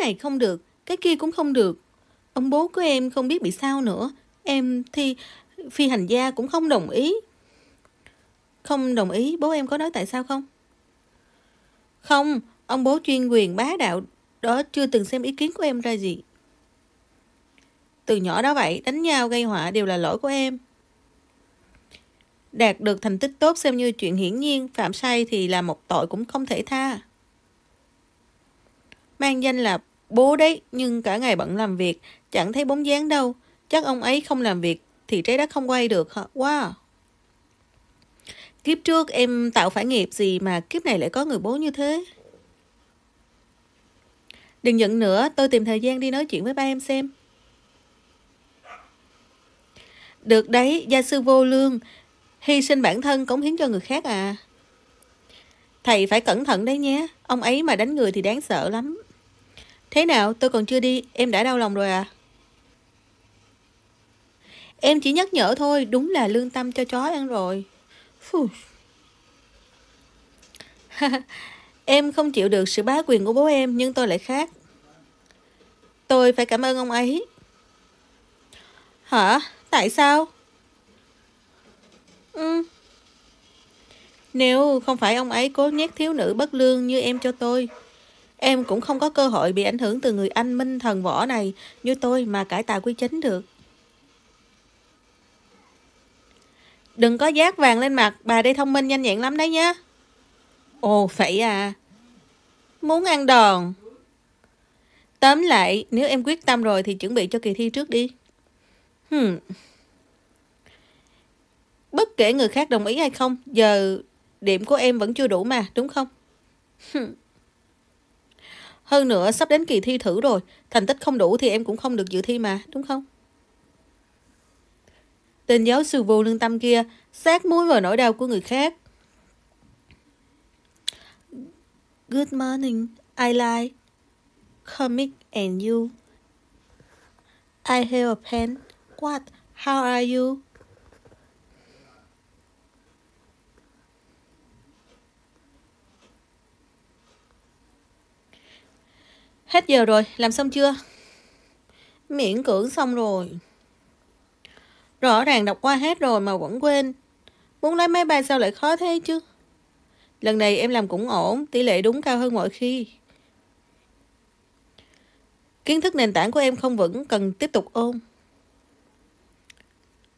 này không được, cái kia cũng không được. Ông bố của em không biết bị sao nữa, em thi phi hành gia cũng không đồng ý. Không đồng ý, bố em có nói tại sao không? Không, ông bố chuyên quyền bá đạo đó chưa từng xem ý kiến của em ra gì. Từ nhỏ đó vậy, đánh nhau gây họa đều là lỗi của em. Đạt được thành tích tốt xem như chuyện hiển nhiên, phạm sai thì là một tội cũng không thể tha. Mang danh là Bố đấy, nhưng cả ngày bận làm việc, chẳng thấy bóng dáng đâu. Chắc ông ấy không làm việc thì trái đất không quay được hả? Wow! Kiếp trước em tạo phải nghiệp gì mà kiếp này lại có người bố như thế? Đừng giận nữa, tôi tìm thời gian đi nói chuyện với ba em xem. Được đấy, gia sư vô lương, hy sinh bản thân cống hiến cho người khác à. Thầy phải cẩn thận đấy nhé, ông ấy mà đánh người thì đáng sợ lắm. Thế nào tôi còn chưa đi Em đã đau lòng rồi à Em chỉ nhắc nhở thôi Đúng là lương tâm cho chó ăn rồi em không chịu được sự bá quyền của bố em Nhưng tôi lại khác Tôi phải cảm ơn ông ấy Hả? Tại sao? Ừ. Nếu không phải ông ấy cố nhét thiếu nữ bất lương như em cho tôi Em cũng không có cơ hội bị ảnh hưởng từ người anh minh thần võ này như tôi mà cải tà quy chính được. Đừng có giác vàng lên mặt, bà đây thông minh nhanh nhẹn lắm đấy nhá. Ồ, vậy à. Muốn ăn đòn. Tóm lại, nếu em quyết tâm rồi thì chuẩn bị cho kỳ thi trước đi. Hmm. Bất kể người khác đồng ý hay không, giờ điểm của em vẫn chưa đủ mà, đúng không? Hmm. Hơn nữa sắp đến kỳ thi thử rồi, thành tích không đủ thì em cũng không được dự thi mà, đúng không? Tên giáo sư vô lương tâm kia sát muối vào nỗi đau của người khác. Good morning, I like comic and you. I have a pen. What? How are you? Hết giờ rồi, làm xong chưa? Miễn cưỡng xong rồi. Rõ ràng đọc qua hết rồi mà vẫn quên. Muốn lấy máy bay sao lại khó thế chứ? Lần này em làm cũng ổn, tỷ lệ đúng cao hơn mọi khi. Kiến thức nền tảng của em không vững, cần tiếp tục ôn.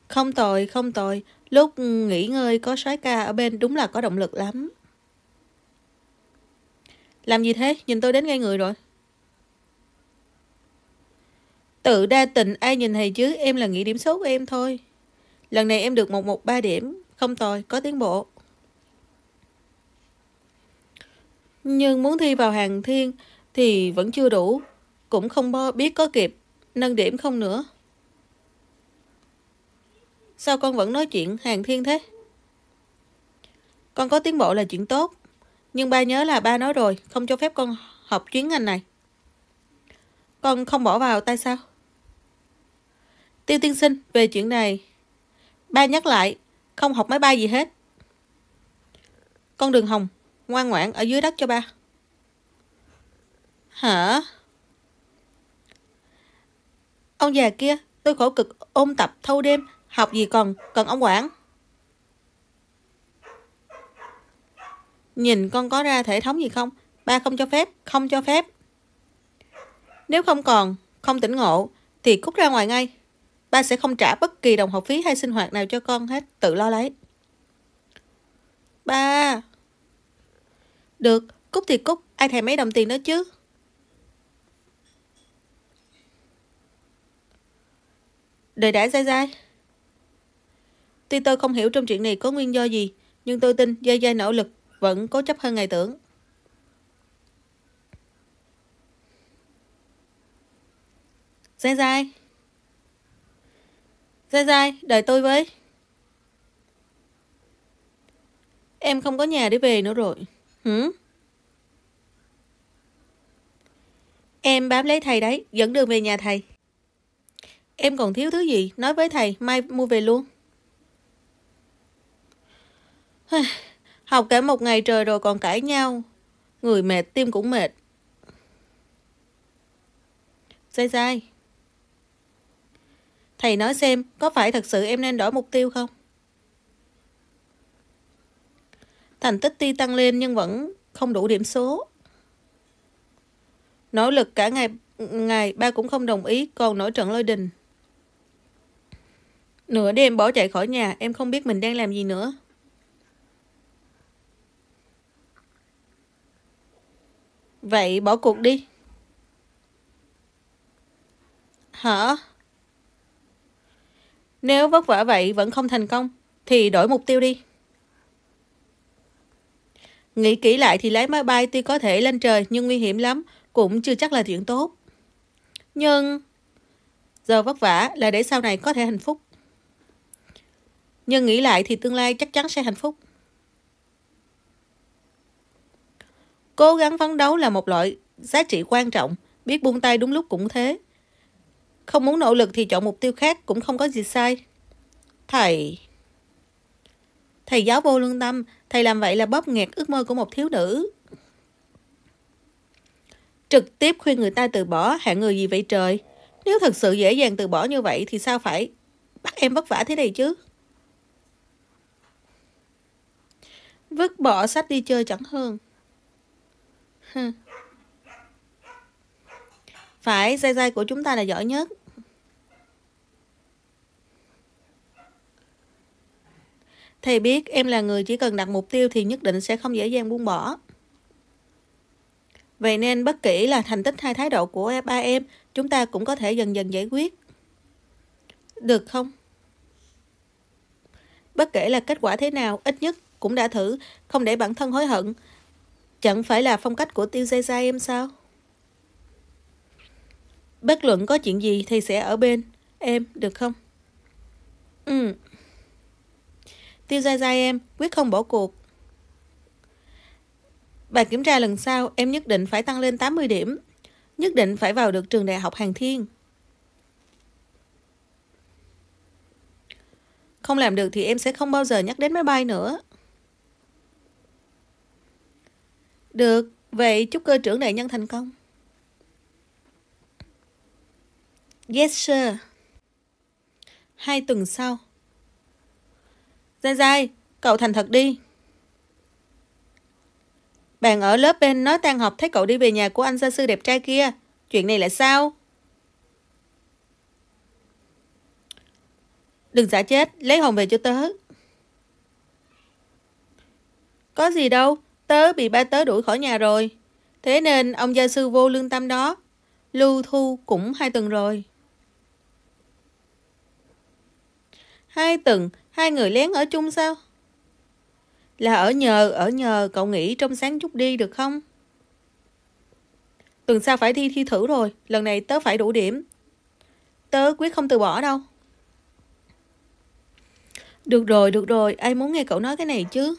Không tồi, không tồi. Lúc nghỉ ngơi có sói ca ở bên đúng là có động lực lắm. Làm gì thế? Nhìn tôi đến ngay người rồi. Tự đa tình ai nhìn thầy chứ Em là nghĩ điểm số của em thôi Lần này em được 113 điểm Không tồi, có tiến bộ Nhưng muốn thi vào hàng thiên Thì vẫn chưa đủ Cũng không biết có kịp Nâng điểm không nữa Sao con vẫn nói chuyện hàng thiên thế Con có tiến bộ là chuyện tốt Nhưng ba nhớ là ba nói rồi Không cho phép con học chuyến ngành này con không bỏ vào tay sao? Tiêu tiên sinh về chuyện này. Ba nhắc lại, không học máy bay gì hết. Con đường hồng, ngoan ngoãn ở dưới đất cho ba. Hả? Ông già kia, tôi khổ cực ôn tập thâu đêm, học gì còn, cần ông quản. Nhìn con có ra thể thống gì không? Ba không cho phép, không cho phép. Nếu không còn, không tỉnh ngộ, thì cút ra ngoài ngay. Ba sẽ không trả bất kỳ đồng học phí hay sinh hoạt nào cho con hết, tự lo lấy. Ba! Được, cút thì cút, ai thèm mấy đồng tiền đó chứ? Đời đã dai dai. Tuy tôi không hiểu trong chuyện này có nguyên do gì, nhưng tôi tin dai dai nỗ lực vẫn cố chấp hơn ngày tưởng. Dai dai. Dai dai, đợi tôi với. Em không có nhà để về nữa rồi. Hử? Em bám lấy thầy đấy, dẫn đường về nhà thầy. Em còn thiếu thứ gì, nói với thầy, mai mua về luôn. Học cả một ngày trời rồi còn cãi nhau. Người mệt, tim cũng mệt. Sai sai. Thầy nói xem, có phải thật sự em nên đổi mục tiêu không? Thành tích tuy tăng lên nhưng vẫn không đủ điểm số. Nỗ lực cả ngày, ngày ba cũng không đồng ý, còn nổi trận lôi đình. Nửa đêm bỏ chạy khỏi nhà, em không biết mình đang làm gì nữa. Vậy bỏ cuộc đi. Hả? Nếu vất vả vậy vẫn không thành công, thì đổi mục tiêu đi. Nghĩ kỹ lại thì lái máy bay tuy có thể lên trời nhưng nguy hiểm lắm, cũng chưa chắc là chuyện tốt. Nhưng giờ vất vả là để sau này có thể hạnh phúc. Nhưng nghĩ lại thì tương lai chắc chắn sẽ hạnh phúc. Cố gắng phấn đấu là một loại giá trị quan trọng, biết buông tay đúng lúc cũng thế. Không muốn nỗ lực thì chọn mục tiêu khác cũng không có gì sai. Thầy... Thầy giáo vô lương tâm, thầy làm vậy là bóp nghẹt ước mơ của một thiếu nữ. Trực tiếp khuyên người ta từ bỏ, hạng người gì vậy trời? Nếu thật sự dễ dàng từ bỏ như vậy thì sao phải bắt em vất vả thế này chứ? Vứt bỏ sách đi chơi chẳng hơn. Hừ phải dây dây của chúng ta là giỏi nhất thầy biết em là người chỉ cần đặt mục tiêu thì nhất định sẽ không dễ dàng buông bỏ vậy nên bất kể là thành tích hay thái độ của ba em chúng ta cũng có thể dần dần giải quyết được không bất kể là kết quả thế nào ít nhất cũng đã thử không để bản thân hối hận chẳng phải là phong cách của tiêu dây dây em sao Bất luận có chuyện gì thì sẽ ở bên em, được không? Ừ. Tiêu dai dai em, quyết không bỏ cuộc. Bài kiểm tra lần sau em nhất định phải tăng lên 80 điểm. Nhất định phải vào được trường đại học Hàng Thiên. Không làm được thì em sẽ không bao giờ nhắc đến máy bay nữa. Được, vậy chúc cơ trưởng đại nhân thành công. Yes, sir. Hai tuần sau. Dai dai, cậu thành thật đi. Bạn ở lớp bên nói tan học thấy cậu đi về nhà của anh gia sư đẹp trai kia. Chuyện này là sao? Đừng giả chết, lấy hồng về cho tớ. Có gì đâu, tớ bị ba tớ đuổi khỏi nhà rồi. Thế nên ông gia sư vô lương tâm đó, lưu thu cũng hai tuần rồi. Hai tuần, hai người lén ở chung sao? Là ở nhờ, ở nhờ, cậu nghĩ trong sáng chút đi được không? Tuần sau phải thi thi thử rồi, lần này tớ phải đủ điểm. Tớ quyết không từ bỏ đâu. Được rồi, được rồi, ai muốn nghe cậu nói cái này chứ?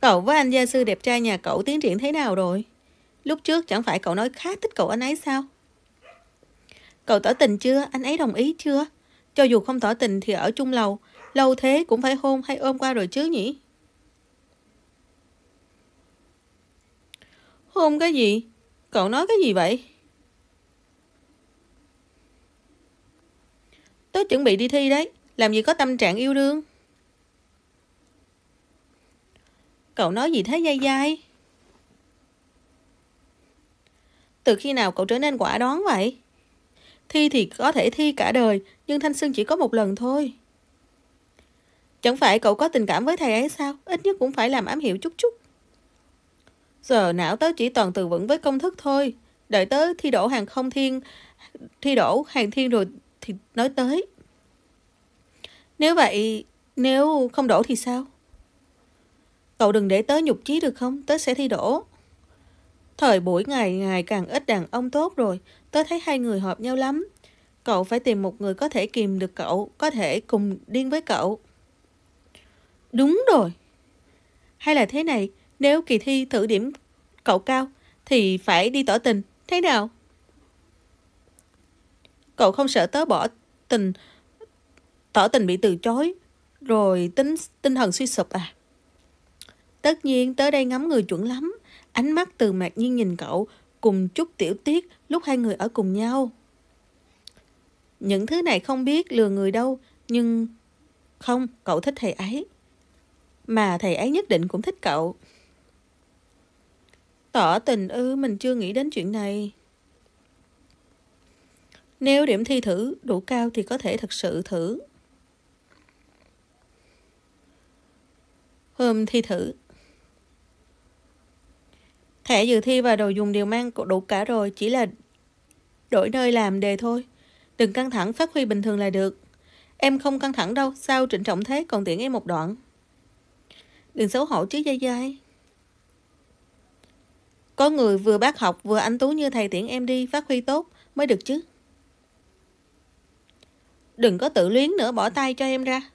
Cậu với anh gia sư đẹp trai nhà cậu tiến triển thế nào rồi? Lúc trước chẳng phải cậu nói khá thích cậu anh ấy sao? Cậu tỏ tình chưa? Anh ấy đồng ý chưa? Cho dù không tỏ tình thì ở chung lầu, lâu thế cũng phải hôn hay ôm qua rồi chứ nhỉ? Hôn cái gì? Cậu nói cái gì vậy? Tớ chuẩn bị đi thi đấy, làm gì có tâm trạng yêu đương. Cậu nói gì thế dai dai? Từ khi nào cậu trở nên quả đoán vậy? Thi thì có thể thi cả đời, nhưng Thanh xuân chỉ có một lần thôi. Chẳng phải cậu có tình cảm với thầy ấy sao? Ít nhất cũng phải làm ám hiệu chút chút. Giờ não tớ chỉ toàn từ vững với công thức thôi. Đợi tớ thi đổ hàng không thiên, thi đổ hàng thiên rồi thì nói tới. Nếu vậy, nếu không đổ thì sao? Cậu đừng để tớ nhục chí được không? Tớ sẽ thi đổ. Thời buổi ngày ngày càng ít đàn ông tốt rồi. Tớ thấy hai người hợp nhau lắm. Cậu phải tìm một người có thể kìm được cậu, có thể cùng điên với cậu. Đúng rồi. Hay là thế này, nếu kỳ thi thử điểm cậu cao, thì phải đi tỏ tình. Thế nào? Cậu không sợ tớ bỏ tình, tỏ tình bị từ chối, rồi tính tinh thần suy sụp à? Tất nhiên tớ đây ngắm người chuẩn lắm. Ánh mắt từ mạc nhiên nhìn cậu cùng chút tiểu tiết lúc hai người ở cùng nhau. Những thứ này không biết lừa người đâu, nhưng không, cậu thích thầy ấy. Mà thầy ấy nhất định cũng thích cậu. Tỏ tình ư, mình chưa nghĩ đến chuyện này. Nếu điểm thi thử đủ cao thì có thể thật sự thử. Hôm thi thử, Thẻ dự thi và đồ dùng đều mang đủ cả rồi, chỉ là đổi nơi làm đề thôi. Đừng căng thẳng, phát huy bình thường là được. Em không căng thẳng đâu, sao trịnh trọng thế còn tiện em một đoạn. Đừng xấu hổ chứ dây dây. Có người vừa bác học vừa anh tú như thầy tiễn em đi, phát huy tốt mới được chứ. Đừng có tự luyến nữa, bỏ tay cho em ra.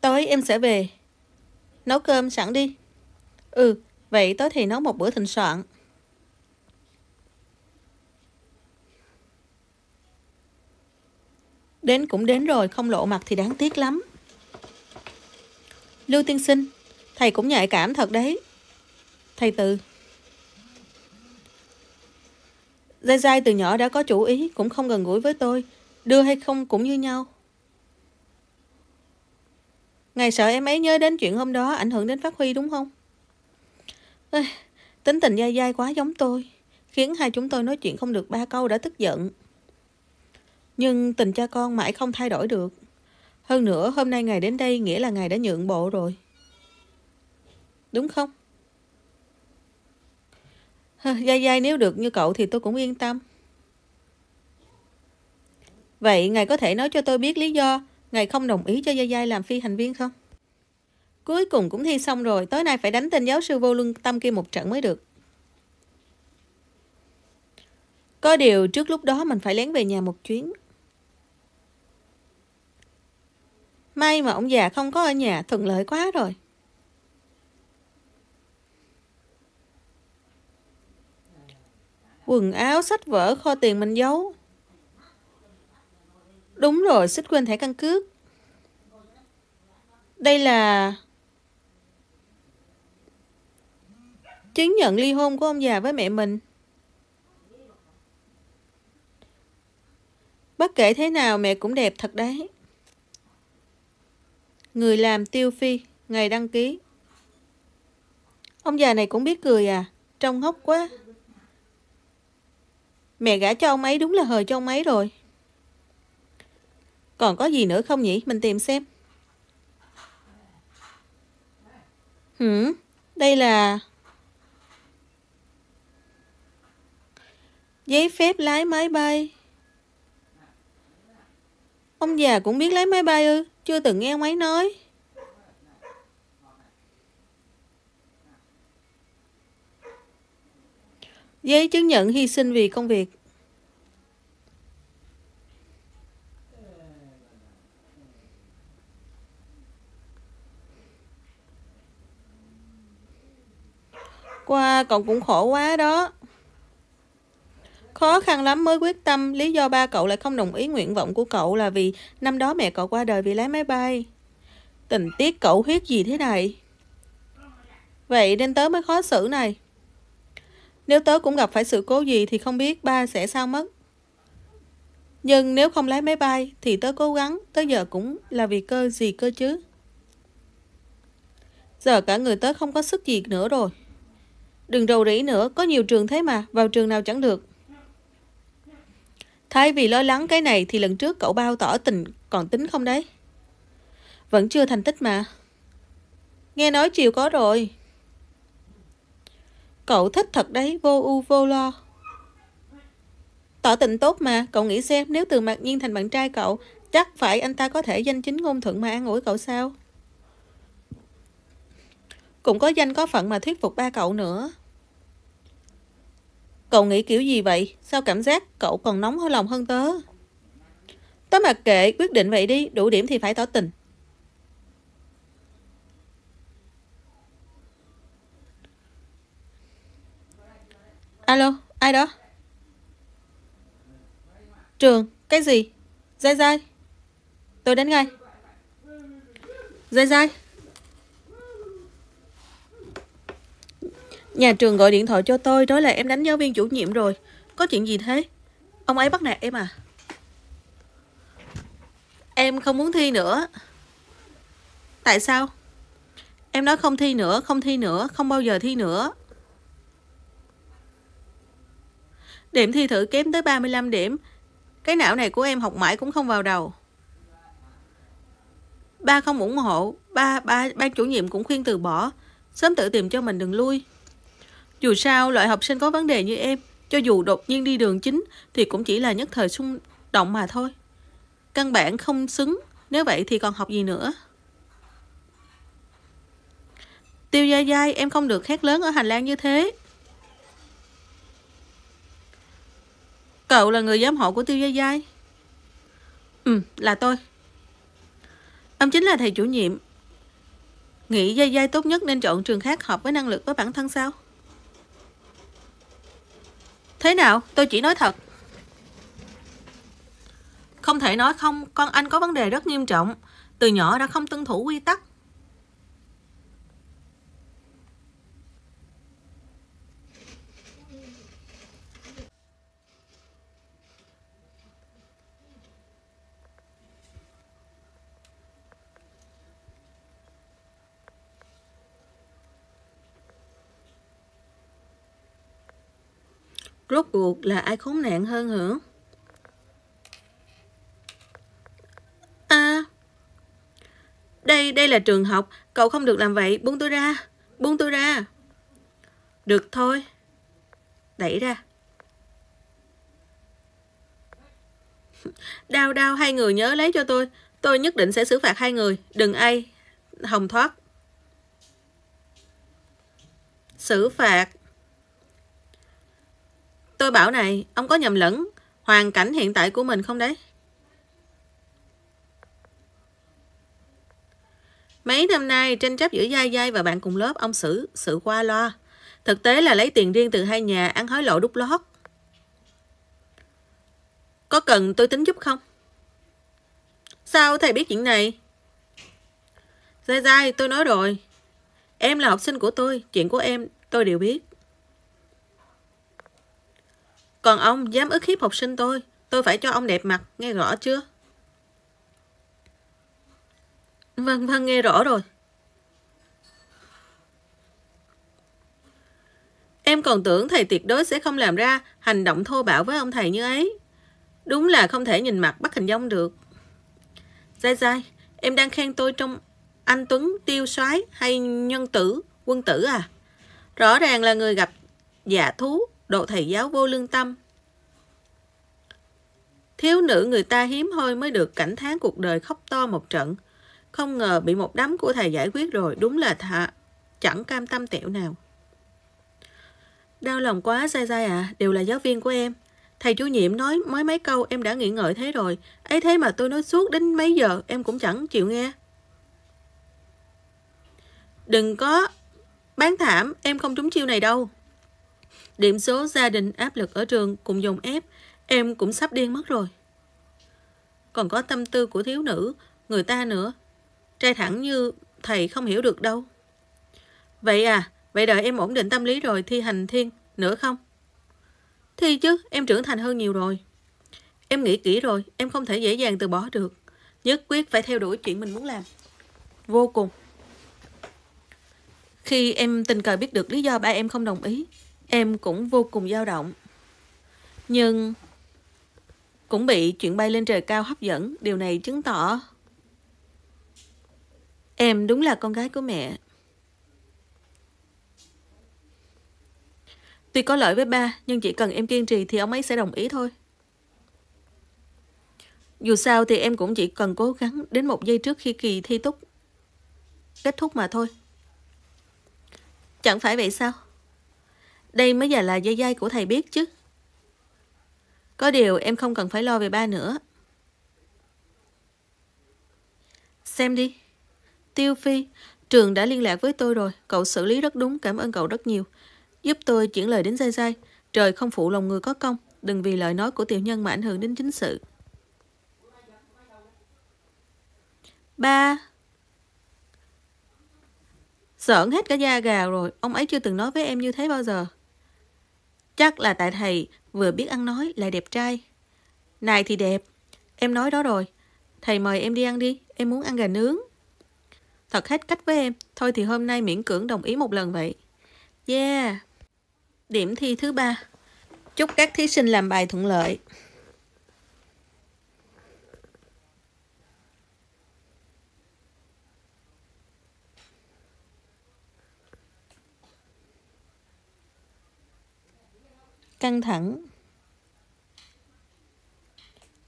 Tối em sẽ về. Nấu cơm sẵn đi, Ừ, vậy tối thì nấu một bữa thịnh soạn. Đến cũng đến rồi, không lộ mặt thì đáng tiếc lắm. Lưu tiên sinh, thầy cũng nhạy cảm thật đấy. Thầy từ. Dai dai từ nhỏ đã có chủ ý, cũng không gần gũi với tôi. Đưa hay không cũng như nhau. Ngày sợ em ấy nhớ đến chuyện hôm đó ảnh hưởng đến phát huy đúng không? tính tình dai dai quá giống tôi, khiến hai chúng tôi nói chuyện không được ba câu đã tức giận. Nhưng tình cha con mãi không thay đổi được. Hơn nữa, hôm nay ngài đến đây nghĩa là ngài đã nhượng bộ rồi. Đúng không? Dai dai nếu được như cậu thì tôi cũng yên tâm. Vậy ngài có thể nói cho tôi biết lý do ngài không đồng ý cho Gia Gia làm phi hành viên không? Cuối cùng cũng thi xong rồi, tối nay phải đánh tên giáo sư vô lương tâm kia một trận mới được. Có điều trước lúc đó mình phải lén về nhà một chuyến. May mà ông già không có ở nhà, thuận lợi quá rồi. Quần áo, sách vở, kho tiền mình giấu. Đúng rồi, xích quên thẻ căn cước. Đây là chứng nhận ly hôn của ông già với mẹ mình. Bất kể thế nào mẹ cũng đẹp thật đấy. Người làm tiêu phi, ngày đăng ký. Ông già này cũng biết cười à, trông hốc quá. Mẹ gả cho ông ấy đúng là hời cho ông ấy rồi. Còn có gì nữa không nhỉ? Mình tìm xem. Hử? Đây là... giấy phép lái máy bay Ông già cũng biết lái máy bay ư Chưa từng nghe ông ấy nói Giấy chứng nhận hy sinh vì công việc Qua wow, còn cũng khổ quá đó Khó khăn lắm mới quyết tâm, lý do ba cậu lại không đồng ý nguyện vọng của cậu là vì năm đó mẹ cậu qua đời vì lái máy bay. Tình tiết cậu huyết gì thế này? Vậy nên tớ mới khó xử này. Nếu tớ cũng gặp phải sự cố gì thì không biết ba sẽ sao mất. Nhưng nếu không lái máy bay thì tớ cố gắng, tớ giờ cũng là vì cơ gì cơ chứ. Giờ cả người tớ không có sức gì nữa rồi. Đừng rầu rĩ nữa, có nhiều trường thế mà, vào trường nào chẳng được. Thay vì lo lắng cái này thì lần trước cậu bao tỏ tình còn tính không đấy? Vẫn chưa thành tích mà. Nghe nói chiều có rồi. Cậu thích thật đấy, vô ưu vô lo. Tỏ tình tốt mà, cậu nghĩ xem nếu từ mặt nhiên thành bạn trai cậu, chắc phải anh ta có thể danh chính ngôn thuận mà an ủi cậu sao? Cũng có danh có phận mà thuyết phục ba cậu nữa. Cậu nghĩ kiểu gì vậy? Sao cảm giác cậu còn nóng hơn lòng hơn tớ? Tớ mặc kệ, quyết định vậy đi, đủ điểm thì phải tỏ tình. Alo, ai đó? Trường, cái gì? Dai dai. Tôi đến ngay. Dai dai. Nhà trường gọi điện thoại cho tôi nói là em đánh giáo viên chủ nhiệm rồi. Có chuyện gì thế? Ông ấy bắt nạt em à? Em không muốn thi nữa. Tại sao? Em nói không thi nữa, không thi nữa, không bao giờ thi nữa. Điểm thi thử kém tới 35 điểm. Cái não này của em học mãi cũng không vào đầu. Ba không ủng hộ, ba, ba ban chủ nhiệm cũng khuyên từ bỏ. Sớm tự tìm cho mình đừng lui. Dù sao, loại học sinh có vấn đề như em, cho dù đột nhiên đi đường chính thì cũng chỉ là nhất thời xung động mà thôi. Căn bản không xứng, nếu vậy thì còn học gì nữa. Tiêu Gia Giai, em không được hét lớn ở hành lang như thế. Cậu là người giám hộ của Tiêu Gia Giai. Ừ, là tôi. Ông chính là thầy chủ nhiệm. Nghĩ Gia Giai tốt nhất nên chọn trường khác hợp với năng lực với bản thân sao? Thế nào? Tôi chỉ nói thật. Không thể nói không, con anh có vấn đề rất nghiêm trọng. Từ nhỏ đã không tuân thủ quy tắc, rốt cuộc là ai khốn nạn hơn hưởng a à, đây đây là trường học cậu không được làm vậy buông tôi ra buông tôi ra được thôi đẩy ra đau đau hai người nhớ lấy cho tôi tôi nhất định sẽ xử phạt hai người đừng ai hồng thoát xử phạt Tôi bảo này, ông có nhầm lẫn hoàn cảnh hiện tại của mình không đấy? Mấy năm nay, tranh chấp giữa Giai Giai và bạn cùng lớp, ông xử sự qua loa Thực tế là lấy tiền riêng từ hai nhà, ăn hối lộ đút lót. Có cần tôi tính giúp không? Sao thầy biết chuyện này? Giai Giai, tôi nói rồi. Em là học sinh của tôi, chuyện của em tôi đều biết. Còn ông dám ức hiếp học sinh tôi, tôi phải cho ông đẹp mặt, nghe rõ chưa? Vâng, vâng, nghe rõ rồi. Em còn tưởng thầy tuyệt đối sẽ không làm ra hành động thô bạo với ông thầy như ấy. Đúng là không thể nhìn mặt bắt hình dong được. Dai dai, em đang khen tôi trong anh Tuấn tiêu soái hay nhân tử, quân tử à? Rõ ràng là người gặp giả dạ thú độ thầy giáo vô lương tâm. Thiếu nữ người ta hiếm hoi mới được cảnh tháng cuộc đời khóc to một trận. Không ngờ bị một đám của thầy giải quyết rồi, đúng là thạ, chẳng cam tâm tẹo nào. Đau lòng quá sai sai à, đều là giáo viên của em. Thầy chủ nhiệm nói mấy mấy câu em đã nghĩ ngợi thế rồi. ấy thế mà tôi nói suốt đến mấy giờ em cũng chẳng chịu nghe. Đừng có bán thảm, em không trúng chiêu này đâu. Điểm số gia đình áp lực ở trường cùng dồn ép, em cũng sắp điên mất rồi. Còn có tâm tư của thiếu nữ, người ta nữa. Trai thẳng như thầy không hiểu được đâu. Vậy à, vậy đợi em ổn định tâm lý rồi thi hành thiên nữa không? Thi chứ, em trưởng thành hơn nhiều rồi. Em nghĩ kỹ rồi, em không thể dễ dàng từ bỏ được. Nhất quyết phải theo đuổi chuyện mình muốn làm. Vô cùng. Khi em tình cờ biết được lý do ba em không đồng ý, Em cũng vô cùng dao động. Nhưng cũng bị chuyện bay lên trời cao hấp dẫn. Điều này chứng tỏ em đúng là con gái của mẹ. Tuy có lỗi với ba, nhưng chỉ cần em kiên trì thì ông ấy sẽ đồng ý thôi. Dù sao thì em cũng chỉ cần cố gắng đến một giây trước khi kỳ thi túc kết thúc mà thôi. Chẳng phải vậy sao? Đây mới giờ là dây dây của thầy biết chứ. Có điều em không cần phải lo về ba nữa. Xem đi. Tiêu Phi, trường đã liên lạc với tôi rồi. Cậu xử lý rất đúng, cảm ơn cậu rất nhiều. Giúp tôi chuyển lời đến dây dây. Trời không phụ lòng người có công. Đừng vì lời nói của tiểu nhân mà ảnh hưởng đến chính sự. Ba Giỡn hết cả da gà rồi Ông ấy chưa từng nói với em như thế bao giờ Chắc là tại thầy vừa biết ăn nói lại đẹp trai. Này thì đẹp, em nói đó rồi. Thầy mời em đi ăn đi, em muốn ăn gà nướng. Thật hết cách với em, thôi thì hôm nay miễn cưỡng đồng ý một lần vậy. Yeah. Điểm thi thứ ba. Chúc các thí sinh làm bài thuận lợi. căng thẳng.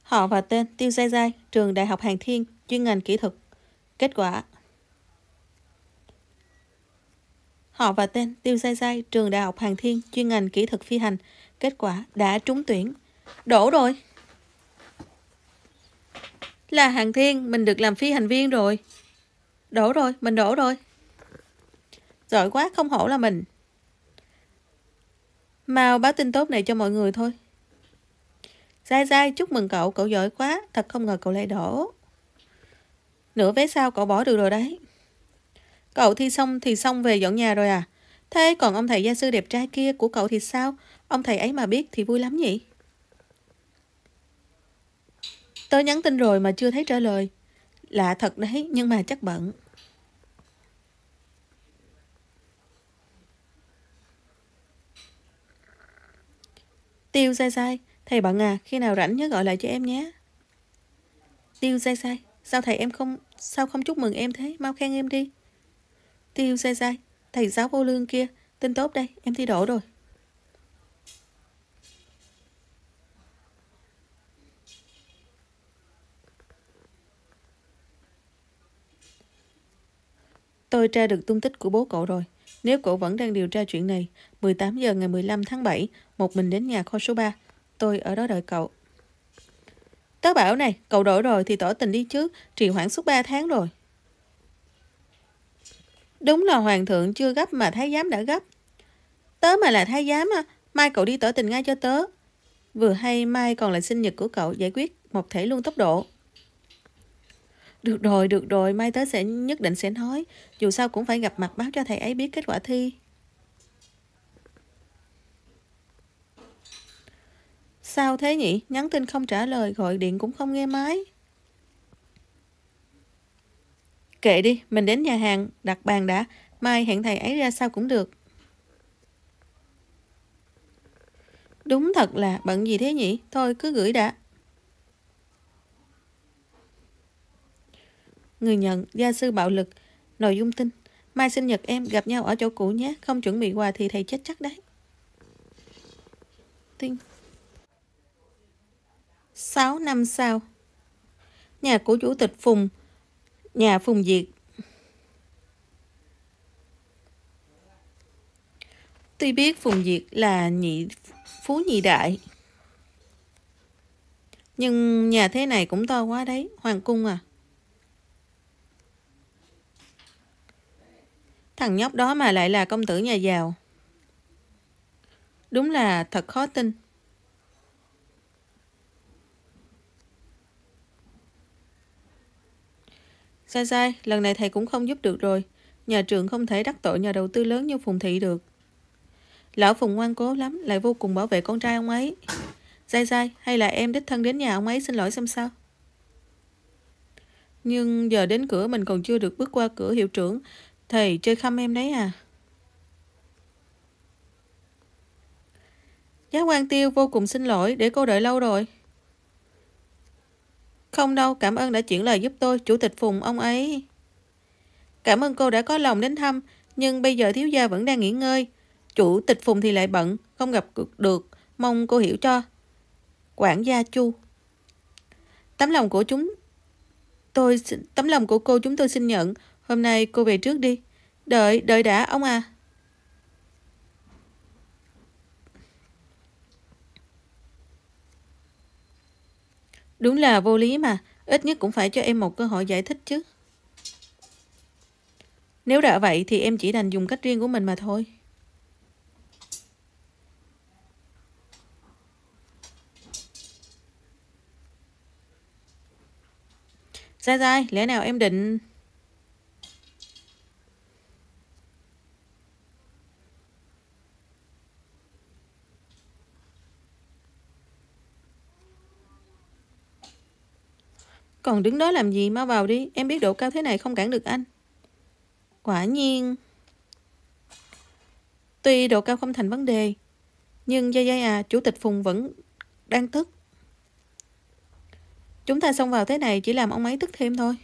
Họ và tên Tiêu Giai Giai, trường Đại học Hàng Thiên, chuyên ngành kỹ thuật. Kết quả Họ và tên Tiêu Giai Giai, trường Đại học Hàng Thiên, chuyên ngành kỹ thuật phi hành. Kết quả đã trúng tuyển. Đổ rồi! Là Hàng Thiên, mình được làm phi hành viên rồi. Đổ rồi, mình đổ rồi. Giỏi quá, không hổ là mình. Mau báo tin tốt này cho mọi người thôi. Dai dai chúc mừng cậu, cậu giỏi quá, thật không ngờ cậu lại đổ. Nửa vé sao, cậu bỏ được rồi đấy. Cậu thi xong thì xong về dọn nhà rồi à? Thế còn ông thầy gia sư đẹp trai kia của cậu thì sao? Ông thầy ấy mà biết thì vui lắm nhỉ? Tớ nhắn tin rồi mà chưa thấy trả lời. Lạ thật đấy, nhưng mà chắc bận. Tiêu dai dai, thầy bảo Ngà khi nào rảnh nhớ gọi lại cho em nhé. Tiêu dai dai, sao thầy em không sao không chúc mừng em thế, mau khen em đi. Tiêu dai dai, thầy giáo vô lương kia, tin tốt đây, em thi đổ rồi. Tôi tra được tung tích của bố cậu rồi nếu cổ vẫn đang điều tra chuyện này, 18 giờ ngày 15 tháng 7, một mình đến nhà kho số 3. Tôi ở đó đợi cậu. Tớ bảo này, cậu đổi rồi thì tỏ tình đi chứ, trì hoãn suốt 3 tháng rồi. Đúng là hoàng thượng chưa gấp mà thái giám đã gấp. Tớ mà là thái giám à, mai cậu đi tỏ tình ngay cho tớ. Vừa hay mai còn là sinh nhật của cậu giải quyết một thể luôn tốc độ. Được rồi, được rồi, mai tới sẽ nhất định sẽ nói. Dù sao cũng phải gặp mặt báo cho thầy ấy biết kết quả thi. Sao thế nhỉ? Nhắn tin không trả lời, gọi điện cũng không nghe máy. Kệ đi, mình đến nhà hàng, đặt bàn đã. Mai hẹn thầy ấy ra sao cũng được. Đúng thật là bận gì thế nhỉ? Thôi cứ gửi đã, Người nhận, gia sư bạo lực. Nội dung tin. Mai sinh nhật em, gặp nhau ở chỗ cũ nhé. Không chuẩn bị quà thì thầy chết chắc đấy. Tin. 6 năm sau. Nhà của chủ tịch Phùng. Nhà Phùng Diệt. Tuy biết Phùng Diệt là nhị phú nhị đại nhưng nhà thế này cũng to quá đấy, hoàng cung à. Thằng nhóc đó mà lại là công tử nhà giàu. Đúng là thật khó tin. Sai sai, lần này thầy cũng không giúp được rồi. Nhà trường không thể đắc tội nhà đầu tư lớn như Phùng Thị được. Lão Phùng ngoan cố lắm, lại vô cùng bảo vệ con trai ông ấy. Sai sai, hay là em đích thân đến nhà ông ấy xin lỗi xem sao? Nhưng giờ đến cửa mình còn chưa được bước qua cửa hiệu trưởng Thầy chơi khăm em đấy à? Giác quan tiêu vô cùng xin lỗi, để cô đợi lâu rồi. Không đâu, cảm ơn đã chuyển lời giúp tôi, chủ tịch Phùng ông ấy. Cảm ơn cô đã có lòng đến thăm, nhưng bây giờ thiếu gia vẫn đang nghỉ ngơi. Chủ tịch Phùng thì lại bận, không gặp được, mong cô hiểu cho. Quản gia Chu Tấm lòng của chúng tôi tấm lòng của cô chúng tôi xin nhận Hôm nay cô về trước đi. Đợi, đợi đã ông à. Đúng là vô lý mà. Ít nhất cũng phải cho em một cơ hội giải thích chứ. Nếu đã vậy thì em chỉ đành dùng cách riêng của mình mà thôi. Sai sai, lẽ nào em định... Còn đứng đó làm gì mau vào đi Em biết độ cao thế này không cản được anh Quả nhiên Tuy độ cao không thành vấn đề Nhưng Gia dây à Chủ tịch Phùng vẫn đang tức Chúng ta xông vào thế này Chỉ làm ông ấy tức thêm thôi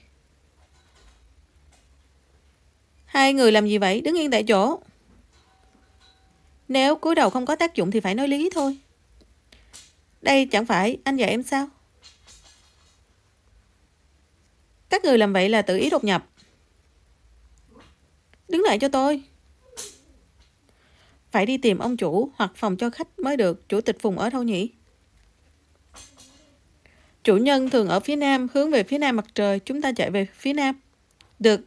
Hai người làm gì vậy Đứng yên tại chỗ Nếu cúi đầu không có tác dụng Thì phải nói lý thôi Đây chẳng phải anh dạy em sao Các người làm vậy là tự ý đột nhập Đứng lại cho tôi Phải đi tìm ông chủ hoặc phòng cho khách mới được Chủ tịch vùng ở đâu nhỉ? Chủ nhân thường ở phía nam, hướng về phía nam mặt trời, chúng ta chạy về phía nam. Được.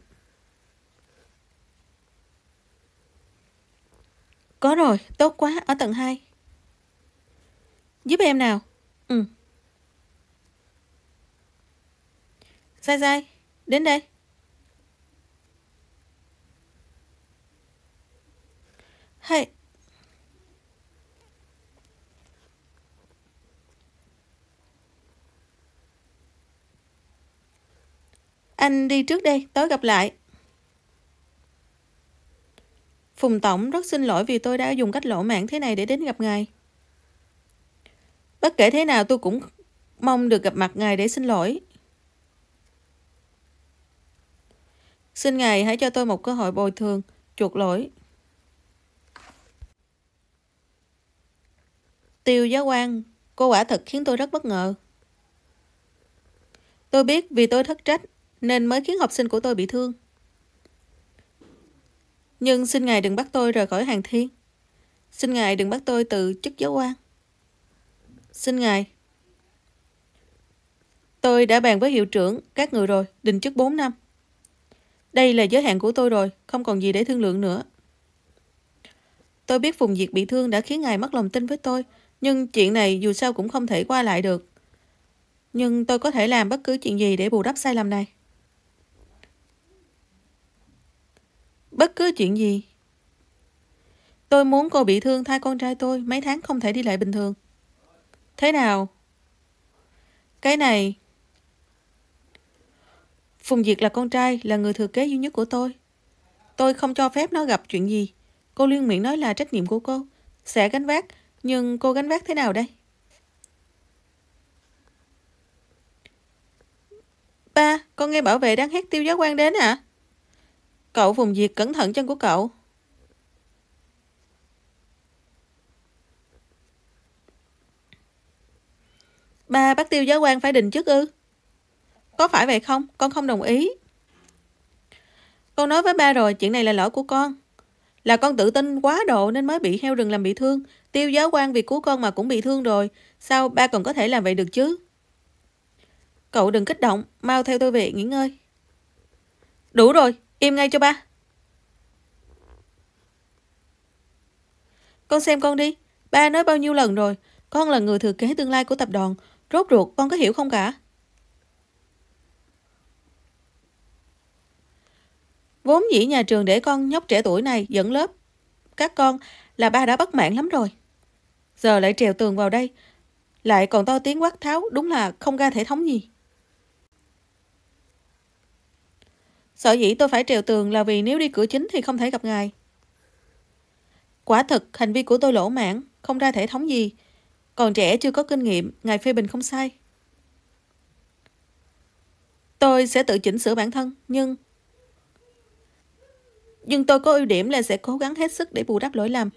Có rồi, tốt quá, ở tầng 2. Giúp em nào. Ừ. Dai dai, đến đây. hey Anh đi trước đây, tối gặp lại. Phùng Tổng rất xin lỗi vì tôi đã dùng cách lỗ mãn thế này để đến gặp ngài. Bất kể thế nào tôi cũng mong được gặp mặt ngài để xin lỗi. Xin Ngài hãy cho tôi một cơ hội bồi thường, chuộc lỗi. Tiêu giáo quan, cô quả thật khiến tôi rất bất ngờ. Tôi biết vì tôi thất trách nên mới khiến học sinh của tôi bị thương. Nhưng xin Ngài đừng bắt tôi rời khỏi hàng thiên. Xin Ngài đừng bắt tôi từ chức giáo quan. Xin Ngài. Tôi đã bàn với hiệu trưởng các người rồi, đình chức 4 năm. Đây là giới hạn của tôi rồi, không còn gì để thương lượng nữa. Tôi biết vùng Diệt bị thương đã khiến ngài mất lòng tin với tôi, nhưng chuyện này dù sao cũng không thể qua lại được. Nhưng tôi có thể làm bất cứ chuyện gì để bù đắp sai lầm này. Bất cứ chuyện gì? Tôi muốn cô bị thương thay con trai tôi mấy tháng không thể đi lại bình thường. Thế nào? Cái này Phùng Diệt là con trai, là người thừa kế duy nhất của tôi. Tôi không cho phép nó gặp chuyện gì. Cô Liên miệng nói là trách nhiệm của cô. Sẽ gánh vác, nhưng cô gánh vác thế nào đây? Ba, con nghe bảo vệ đang hét tiêu giáo quan đến hả? Cậu Phùng Diệt cẩn thận chân của cậu. Ba bắt tiêu giáo quan phải định chức ư? Có phải vậy không? Con không đồng ý. Con nói với ba rồi, chuyện này là lỗi của con. Là con tự tin quá độ nên mới bị heo rừng làm bị thương. Tiêu giáo quan vì cứu con mà cũng bị thương rồi. Sao ba còn có thể làm vậy được chứ? Cậu đừng kích động, mau theo tôi về nghỉ ngơi. Đủ rồi, im ngay cho ba. Con xem con đi, ba nói bao nhiêu lần rồi, con là người thừa kế tương lai của tập đoàn, rốt ruột con có hiểu không cả? Vốn dĩ nhà trường để con nhóc trẻ tuổi này dẫn lớp. Các con là ba đã bất mãn lắm rồi. Giờ lại trèo tường vào đây. Lại còn to tiếng quát tháo đúng là không ra thể thống gì. Sợ dĩ tôi phải trèo tường là vì nếu đi cửa chính thì không thể gặp ngài. Quả thực, hành vi của tôi lỗ mãn, không ra thể thống gì. Còn trẻ chưa có kinh nghiệm, ngài phê bình không sai. Tôi sẽ tự chỉnh sửa bản thân, nhưng nhưng tôi có ưu điểm là sẽ cố gắng hết sức để bù đắp lỗi lầm.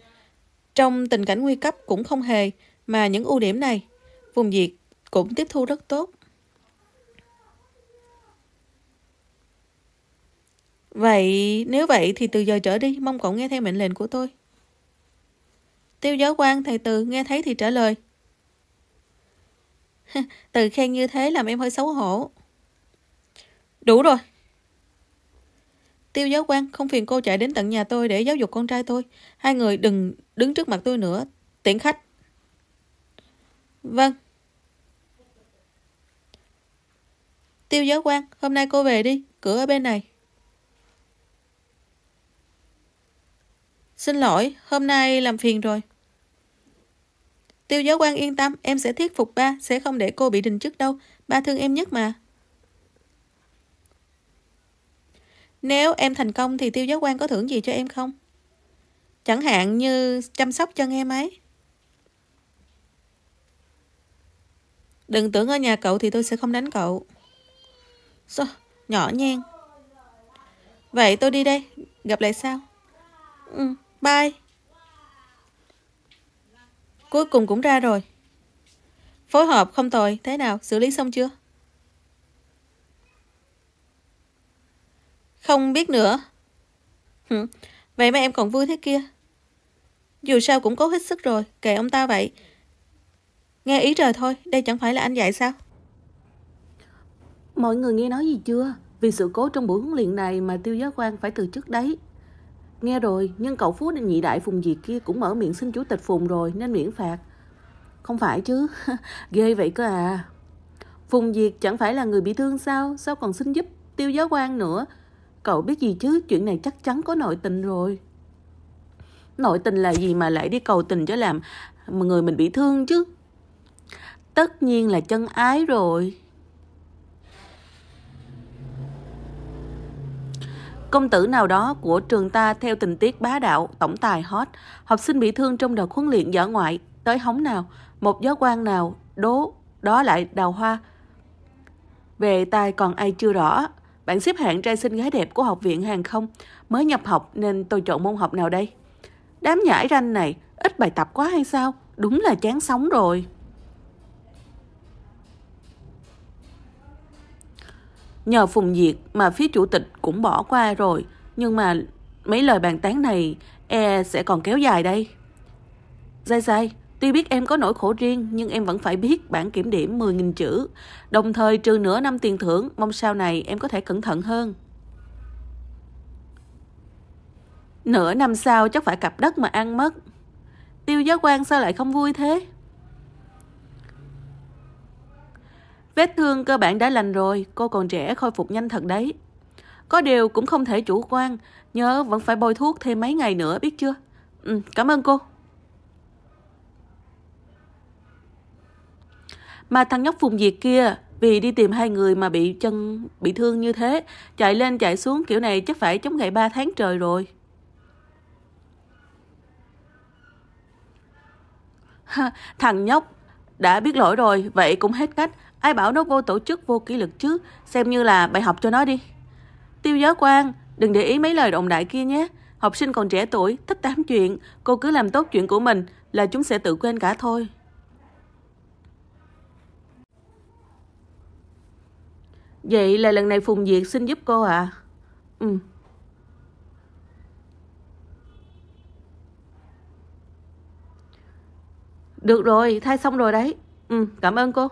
Trong tình cảnh nguy cấp cũng không hề mà những ưu điểm này, vùng diệt cũng tiếp thu rất tốt. Vậy nếu vậy thì từ giờ trở đi mong cậu nghe theo mệnh lệnh của tôi. Tiêu giáo quan thầy từ nghe thấy thì trả lời. từ khen như thế làm em hơi xấu hổ. Đủ rồi, Tiêu giáo quan không phiền cô chạy đến tận nhà tôi để giáo dục con trai tôi. Hai người đừng đứng trước mặt tôi nữa. Tiễn khách. Vâng. Tiêu giáo quan, hôm nay cô về đi. Cửa ở bên này. Xin lỗi, hôm nay làm phiền rồi. Tiêu giáo quan yên tâm, em sẽ thuyết phục ba, sẽ không để cô bị đình chức đâu. Ba thương em nhất mà. Nếu em thành công thì tiêu giáo quan có thưởng gì cho em không? Chẳng hạn như chăm sóc chân em ấy. Đừng tưởng ở nhà cậu thì tôi sẽ không đánh cậu. Sao? Nhỏ nhen. Vậy tôi đi đây. Gặp lại sau. Ừ, bye. Cuối cùng cũng ra rồi. Phối hợp không tồi. Thế nào? Xử lý xong chưa? Không biết nữa. Hừ, vậy mà em còn vui thế kia. Dù sao cũng cố hết sức rồi, kệ ông ta vậy. Nghe ý trời thôi, đây chẳng phải là anh dạy sao? Mọi người nghe nói gì chưa? Vì sự cố trong buổi huấn luyện này mà tiêu giáo quan phải từ chức đấy. Nghe rồi, nhưng cậu Phú nên nhị đại Phùng Diệt kia cũng mở miệng xin chủ tịch Phùng rồi nên miễn phạt. Không phải chứ, ghê vậy cơ à. Phùng Diệt chẳng phải là người bị thương sao, sao còn xin giúp tiêu giáo quan nữa, Cậu biết gì chứ, chuyện này chắc chắn có nội tình rồi. Nội tình là gì mà lại đi cầu tình cho làm người mình bị thương chứ? Tất nhiên là chân ái rồi. Công tử nào đó của trường ta theo tình tiết bá đạo, tổng tài hot, học sinh bị thương trong đợt huấn luyện dã ngoại, tới hóng nào, một gió quan nào, đố, đó lại đào hoa. Về tài còn ai chưa rõ, bạn xếp hạng trai xinh gái đẹp của Học viện Hàng không. Mới nhập học nên tôi chọn môn học nào đây? Đám nhãi ranh này, ít bài tập quá hay sao? Đúng là chán sống rồi. Nhờ Phùng Diệt mà phía chủ tịch cũng bỏ qua rồi. Nhưng mà mấy lời bàn tán này e sẽ còn kéo dài đây. Dai dai, Tuy biết em có nỗi khổ riêng nhưng em vẫn phải biết bản kiểm điểm 10.000 chữ, đồng thời trừ nửa năm tiền thưởng, mong sau này em có thể cẩn thận hơn. Nửa năm sau chắc phải cặp đất mà ăn mất. Tiêu giáo quan sao lại không vui thế? Vết thương cơ bản đã lành rồi, cô còn trẻ khôi phục nhanh thật đấy. Có điều cũng không thể chủ quan, nhớ vẫn phải bôi thuốc thêm mấy ngày nữa biết chưa? Ừ, cảm ơn cô. Mà thằng nhóc Phùng Diệt kia vì đi tìm hai người mà bị chân bị thương như thế, chạy lên chạy xuống kiểu này chắc phải chống gậy ba tháng trời rồi. thằng nhóc đã biết lỗi rồi, vậy cũng hết cách. Ai bảo nó vô tổ chức vô kỷ luật chứ, xem như là bài học cho nó đi. Tiêu giáo quan, đừng để ý mấy lời đồng đại kia nhé. Học sinh còn trẻ tuổi, thích tám chuyện, cô cứ làm tốt chuyện của mình là chúng sẽ tự quên cả thôi. Vậy là lần này Phùng Diệt xin giúp cô ạ. À? Ừ. Được rồi, thay xong rồi đấy. Ừ, cảm ơn cô.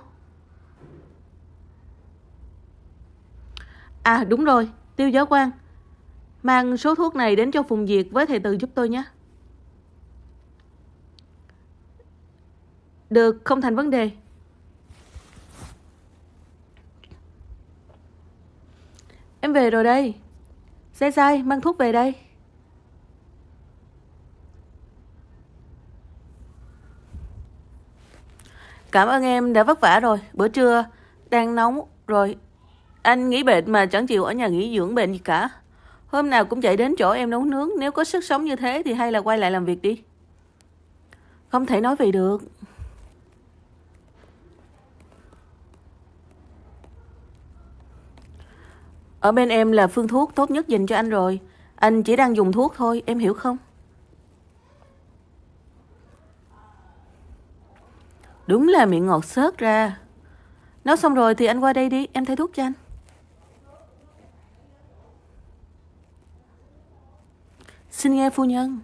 À đúng rồi, tiêu giáo quan. Mang số thuốc này đến cho Phùng Diệt với thầy Từ giúp tôi nhé. Được, không thành vấn đề. Em về rồi đây. Dai dai, mang thuốc về đây. Cảm ơn em đã vất vả rồi. Bữa trưa đang nóng rồi. Anh nghỉ bệnh mà chẳng chịu ở nhà nghỉ dưỡng bệnh gì cả. Hôm nào cũng chạy đến chỗ em nấu nướng. Nếu có sức sống như thế thì hay là quay lại làm việc đi. Không thể nói về được. Ở bên em là phương thuốc tốt nhất dành cho anh rồi. Anh chỉ đang dùng thuốc thôi, em hiểu không? Đúng là miệng ngọt xớt ra. Nấu xong rồi thì anh qua đây đi, em thay thuốc cho anh. Xin nghe phu nhân.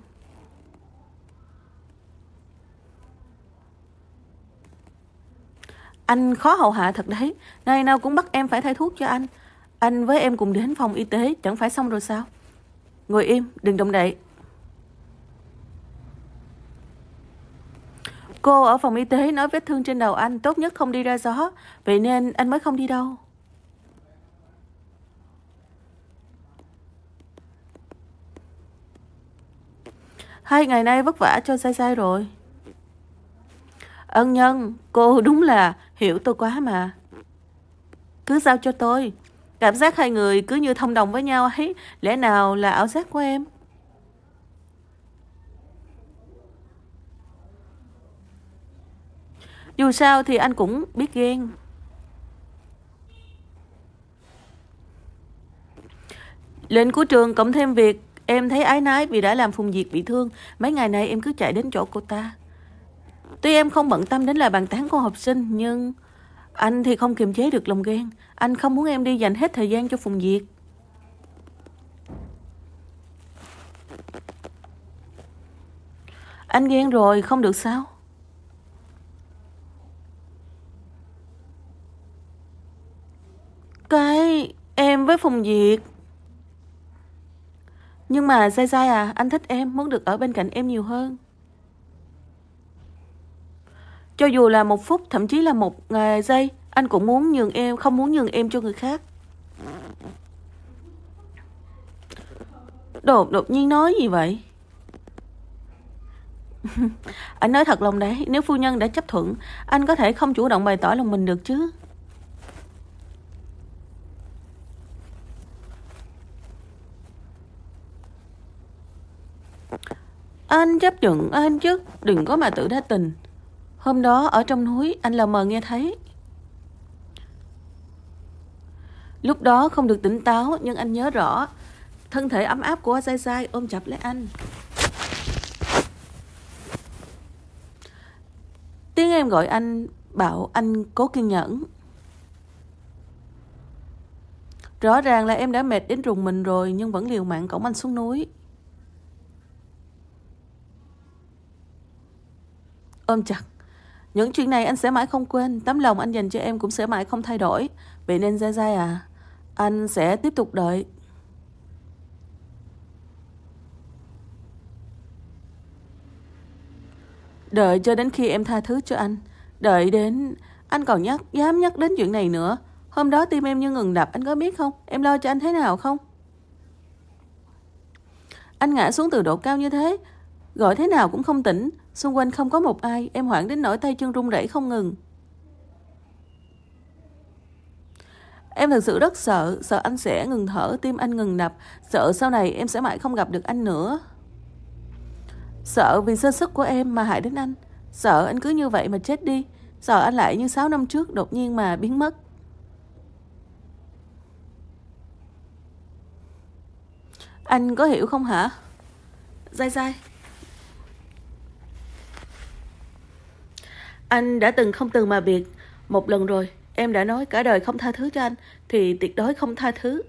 Anh khó hầu hạ thật đấy. Ngày nào cũng bắt em phải thay thuốc cho anh. Anh với em cùng đến phòng y tế chẳng phải xong rồi sao? Ngồi im, đừng động đậy. Cô ở phòng y tế nói vết thương trên đầu anh tốt nhất không đi ra gió, vậy nên anh mới không đi đâu. Hai ngày nay vất vả cho sai sai rồi. Ân nhân, cô đúng là hiểu tôi quá mà. Cứ giao cho tôi, Cảm giác hai người cứ như thông đồng với nhau ấy, lẽ nào là ảo giác của em? Dù sao thì anh cũng biết ghen. Lên của trường cộng thêm việc Em thấy ái nái vì đã làm Phùng Diệt bị thương Mấy ngày nay em cứ chạy đến chỗ cô ta Tuy em không bận tâm đến lời bàn tán của học sinh Nhưng anh thì không kiềm chế được lòng ghen Anh không muốn em đi dành hết thời gian cho Phùng Diệt Anh ghen rồi không được sao Cái em với Phùng Diệt Nhưng mà sai sai à Anh thích em muốn được ở bên cạnh em nhiều hơn cho dù là một phút, thậm chí là một à, giây, anh cũng muốn nhường em, không muốn nhường em cho người khác. Đột đột nhiên nói gì vậy? anh nói thật lòng đấy, nếu phu nhân đã chấp thuận, anh có thể không chủ động bày tỏ lòng mình được chứ. Anh chấp nhận anh chứ, đừng có mà tự đa tình. Hôm đó ở trong núi anh lờ mờ nghe thấy. Lúc đó không được tỉnh táo nhưng anh nhớ rõ thân thể ấm áp của dai dai ôm chặt lấy anh. Tiếng em gọi anh bảo anh cố kiên nhẫn. Rõ ràng là em đã mệt đến rùng mình rồi nhưng vẫn liều mạng cổng anh xuống núi. Ôm chặt những chuyện này anh sẽ mãi không quên, tấm lòng anh dành cho em cũng sẽ mãi không thay đổi. Vậy nên Gia Gia à, anh sẽ tiếp tục đợi. Đợi cho đến khi em tha thứ cho anh. Đợi đến... Anh còn nhắc, dám nhắc đến chuyện này nữa. Hôm đó tim em như ngừng đập, anh có biết không? Em lo cho anh thế nào không? Anh ngã xuống từ độ cao như thế, Gọi thế nào cũng không tỉnh, xung quanh không có một ai, em hoảng đến nỗi tay chân run rẩy không ngừng. Em thật sự rất sợ, sợ anh sẽ ngừng thở, tim anh ngừng đập, sợ sau này em sẽ mãi không gặp được anh nữa. Sợ vì sơ sức của em mà hại đến anh, sợ anh cứ như vậy mà chết đi, sợ anh lại như 6 năm trước đột nhiên mà biến mất. Anh có hiểu không hả? Dai dai, Anh đã từng không từng mà biệt. Một lần rồi, em đã nói cả đời không tha thứ cho anh, thì tuyệt đối không tha thứ.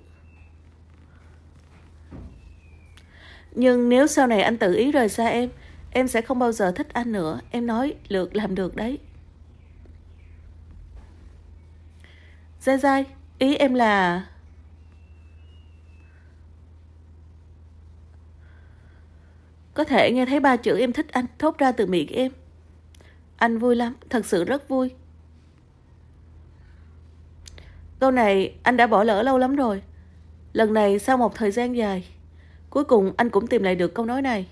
Nhưng nếu sau này anh tự ý rời xa em, em sẽ không bao giờ thích anh nữa. Em nói lượt làm được đấy. Dai dai, ý em là... Có thể nghe thấy ba chữ em thích anh thốt ra từ miệng em. Anh vui lắm, thật sự rất vui. Câu này anh đã bỏ lỡ lâu lắm rồi. Lần này sau một thời gian dài, cuối cùng anh cũng tìm lại được câu nói này.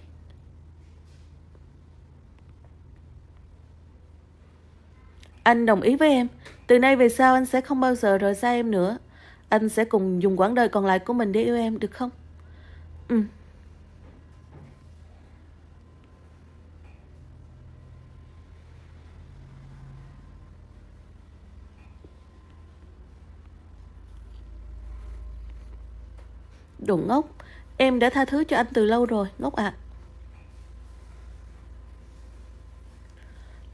Anh đồng ý với em, từ nay về sau anh sẽ không bao giờ rời xa em nữa. Anh sẽ cùng dùng quãng đời còn lại của mình để yêu em, được không? Ừ, Đồ ngốc, em đã tha thứ cho anh từ lâu rồi, ngốc ạ. À.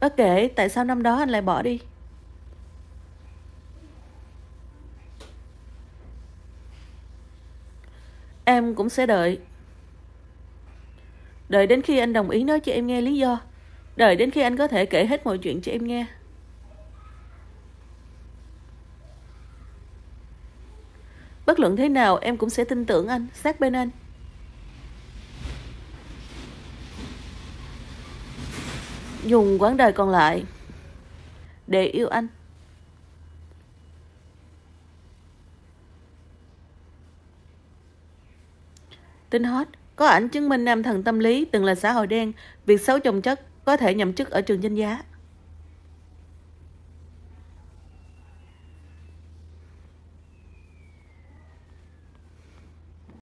Bất kể tại sao năm đó anh lại bỏ đi Em cũng sẽ đợi Đợi đến khi anh đồng ý nói cho em nghe lý do Đợi đến khi anh có thể kể hết mọi chuyện cho em nghe Bất luận thế nào em cũng sẽ tin tưởng anh, sát bên anh. Dùng quãng đời còn lại để yêu anh. Tin hot, có ảnh chứng minh nam thần tâm lý từng là xã hội đen, việc xấu chồng chất có thể nhậm chức ở trường danh giá.